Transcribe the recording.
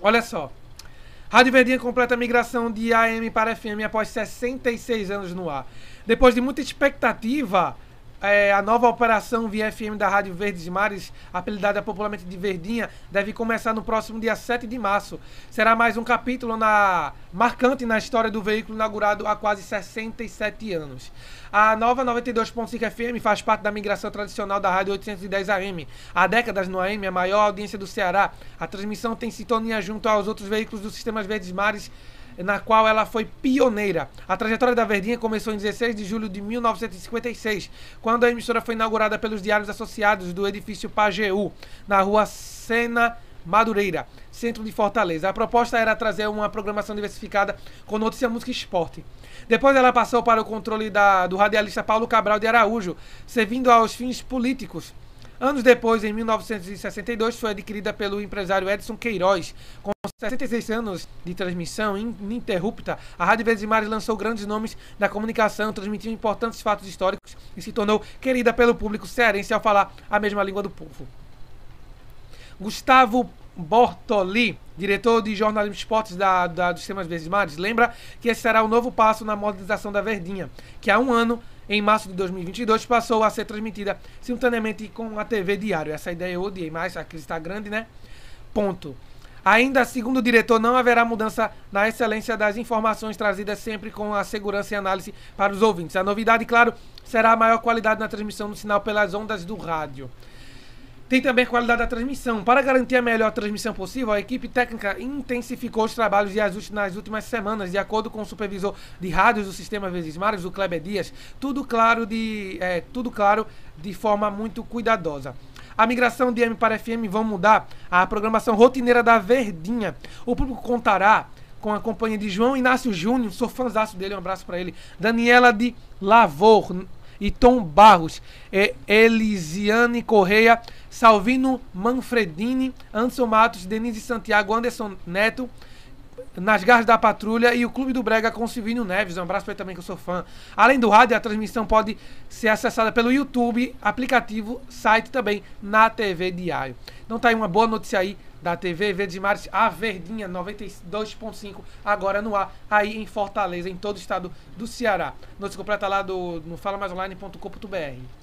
Olha só. Rádio Verdinha completa a migração de AM para FM após 66 anos no ar. Depois de muita expectativa, é, a nova operação via FM da Rádio Verdes Mares, apelidada popularmente de Verdinha, deve começar no próximo dia 7 de março. Será mais um capítulo na, marcante na história do veículo inaugurado há quase 67 anos. A nova 92.5 FM faz parte da migração tradicional da Rádio 810 AM. Há décadas no AM, a maior audiência do Ceará, a transmissão tem sintonia junto aos outros veículos do Sistema Verdes Mares na qual ela foi pioneira. A trajetória da Verdinha começou em 16 de julho de 1956, quando a emissora foi inaugurada pelos Diários Associados do edifício Pageu, na rua Sena Madureira, centro de Fortaleza. A proposta era trazer uma programação diversificada com notícia, música e esporte. Depois ela passou para o controle da, do radialista Paulo Cabral de Araújo, servindo aos fins políticos. Anos depois, em 1962, foi adquirida pelo empresário Edson Queiroz. Com 66 anos de transmissão ininterrupta, a Rádio Verdes Mares lançou grandes nomes da comunicação, transmitiu importantes fatos históricos e se tornou querida pelo público cearense ao falar a mesma língua do povo. Gustavo Bortoli, diretor de jornalismo de esportes da, da, dos Sistemas Verdes Mares, lembra que esse será o novo passo na modernização da Verdinha, que há um ano em março de 2022, passou a ser transmitida simultaneamente com a TV Diário. Essa ideia eu odiei mais, a crise está grande, né? Ponto. Ainda segundo o diretor, não haverá mudança na excelência das informações trazidas sempre com a segurança e análise para os ouvintes. A novidade, claro, será a maior qualidade na transmissão do sinal pelas ondas do rádio. Tem também a qualidade da transmissão. Para garantir a melhor transmissão possível, a equipe técnica intensificou os trabalhos e ajustes nas últimas semanas, de acordo com o supervisor de rádios do sistema Vezes Mares, o Kleber Dias. Tudo claro de, é, tudo claro de forma muito cuidadosa. A migração de M para FM vão mudar a programação rotineira da Verdinha. O público contará com a companhia de João Inácio Júnior, sou fãzaço dele, um abraço para ele. Daniela de Lavor e Tom Barros, Eliziane Elisiane Correia Salvino Manfredini, Anderson Matos, Denise Santiago, Anderson Neto, nas garras da patrulha e o Clube do Brega com Silvino Neves. Um abraço para ele também que eu sou fã. Além do rádio, a transmissão pode ser acessada pelo YouTube, aplicativo, site também na TV Diário. Então tá aí uma boa notícia aí da TV Verdes Mares, a Verdinha 92.5 agora no ar aí em Fortaleza, em todo o estado do Ceará. Notícia completa lá do, no falamaisonline.com.br.